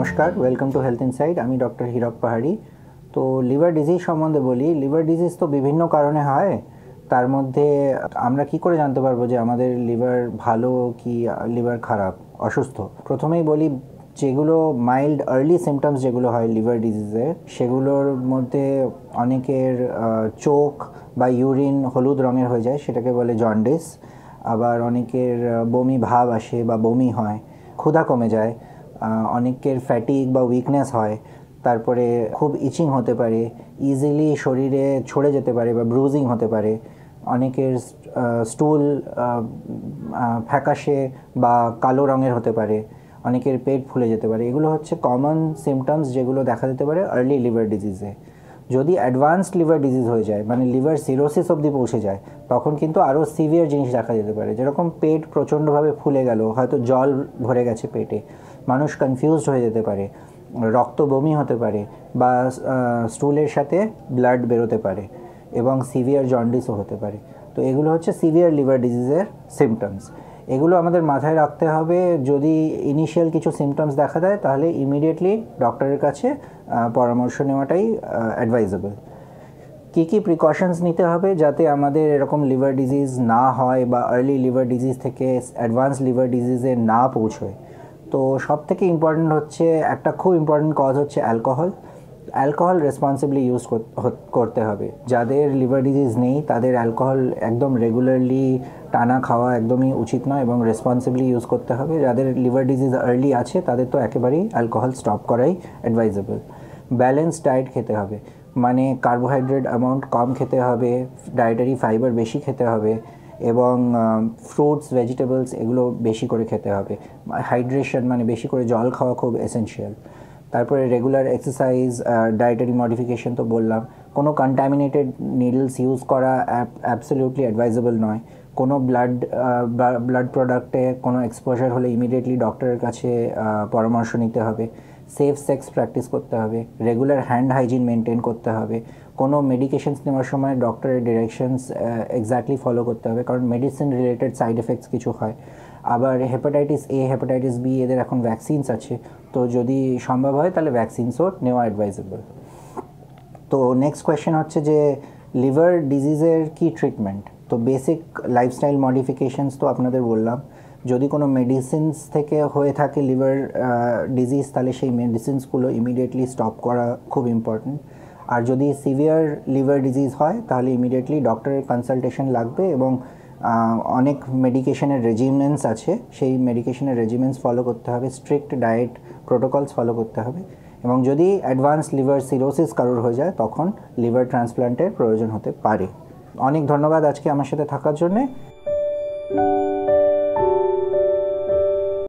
নমস্কার welcome to health inside আমি doctor Hirak Pahari তো লিভার ডিজিজ সম্বন্ধে বলি লিভার ডিজিজ তো বিভিন্ন কারণে হয় তার মধ্যে আমরা কি করে জানতে পারবো যে আমাদের লিভার ভালো কি লিভার খারাপ অসুস্থ প্রথমেই বলি যেগুলো মাইল্ড আর্লি সিমটমস যেগুলো হয় লিভার ডিজিজে সেগুলোর মধ্যে অনেকের চোখ বা ইউরিন হলুদ রঙের হয়ে যায় সেটাকে বলে জন্ডিস আবার অনেকের বমি ভাব আসে বা বমি হয় ক্ষুধা কমে যায় অনেকের ফ্যাটিক বা উইকনেস হয় তারপরে খুব ইচিং হতে পারে ইজিলি শরীরে ছড়ে যেতে পারে বা ব্রুজিং হতে পারে অনেকের স্টুল ফ্যাকাশে বা কালো রঙের হতে পারে অনেকের পেট ফুলে যেতে পারে এগুলো হচ্ছে কমন সিমটমস যেগুলো দেখা দিতে পারে আর্লি লিভার ডিজিজে যদি অ্যাডভান্সড লিভার ডিজিজ হয়ে যায় মানে লিভার সিরোসিস অবধি পৌঁছে যায় তখন কিন্তু আরও সিভিয়ার জিনিস দেখা যেতে পারে যেরকম পেট প্রচণ্ডভাবে ফুলে গেল হয়তো জল ভরে গেছে পেটে মানুষ কনফিউজড হয়ে যেতে পারে রক্ত বমি হতে পারে বা স্টুলের সাথে ব্লাড বেরোতে পারে এবং সিভিয়ার জন্ডিসও হতে পারে তো এগুলো হচ্ছে সিভিয়ার লিভার ডিজিজের সিমটমস এগুলো আমাদের মাথায় রাখতে হবে যদি ইনিশিয়াল কিছু সিমটমস দেখা দেয় তাহলে ইমিডিয়েটলি ডক্টরের কাছে পরামর্শ নেওয়াটাই অ্যাডভাইজেবল কী কী প্রিকশনস নিতে হবে যাতে আমাদের এরকম লিভার ডিজিজ না হয় বা আর্লি লিভার ডিজিজ থেকে অ্যাডভান্স লিভার ডিজিজে না পৌঁছয় তো সব থেকে ইম্পর্ট্যান্ট হচ্ছে একটা খুব ইম্পর্ট্যান্ট কজ হচ্ছে অ্যালকোহল অ্যালকোহল রেসপন্সিবলি ইউজ করতে হবে যাদের লিভার ডিজিজ নেই তাদের অ্যালকোহল একদম রেগুলারলি টানা খাওয়া একদমই উচিত নয় এবং রেসপন্সিবলি ইউজ করতে হবে যাদের লিভার ডিজিজ আর্লি আছে তাদের তো একেবারেই অ্যালকোহল স্টপ করাই অ্যাডভাইজেবল ব্যালেন্স ডায়েট খেতে হবে মানে কার্বোহাইড্রেট অ্যামাউন্ট কম খেতে হবে ডায়েটারি ফাইবার বেশি খেতে হবে এবং ফ্রুটস ভেজিটেবলস এগুলো বেশি করে খেতে হবে হাইড্রেশন মানে বেশি করে জল খাওয়া খুব এসেনশিয়াল তারপরে রেগুলার এক্সারসাইজ ডায়েটারি মডিফিকেশন তো বললাম কোনো কন্ট্যামিনেটেড নিডলস ইউজ করা অ্যাবসলিউটলি অ্যাডভাইজেবল নয় কোনো ব্লাড ব্লাড প্রোডাক্টে কোনো এক্সপোজার হলে ইমিডিয়েটলি ডক্টরের কাছে পরামর্শ নিতে হবে সেফ সেক্স প্র্যাকটিস করতে হবে রেগুলার হ্যান্ড হাইজিন মেনটেন করতে হবে কোনো মেডিকেশনস নেওয়ার সময় ডক্টরের ডিরেকশনস এক্স্যাক্টলি ফলো করতে হবে কারণ মেডিসিন রিলেটেড সাইড এফেক্টস কিছু হয় আবার হেপাটাইটিস এ হেপাটাইটিস বি এদের এখন ভ্যাকসিনস আছে তো যদি সম্ভব হয় তাহলে ভ্যাকসিনসও নেওয়া অ্যাডভাইজেবল তো নেক্সট কোয়েশ্চেন হচ্ছে যে লিভার ডিজিজের কী ট্রিটমেন্ট তো বেসিক লাইফস্টাইল মডিফিকেশানস তো আপনাদের বললাম যদি কোনো মেডিসিনস থেকে হয়ে থাকে লিভার ডিজিজ তাহলে সেই মেডিসিনসগুলো ইমিডিয়েটলি স্টপ করা খুব ইম্পর্ট্যান্ট আর যদি সিভিয়ার লিভার ডিজিজ হয় তাহলে ইমিডিয়েটলি ডক্টরের কনসালটেশন লাগবে এবং অনেক মেডিকেশনের রেজিমেন্টস আছে সেই মেডিকেশনের রেজিমেন্টস ফলো করতে হবে স্ট্রিক্ট ডায়েট প্রোটোকলস ফলো করতে হবে এবং যদি অ্যাডভান্স লিভার সিরোসিস কারোর হয়ে যায় তখন লিভার ট্রান্সপ্লান্টের প্রয়োজন হতে পারে অনেক ধন্যবাদ আজকে আমার সাথে থাকার জন্যে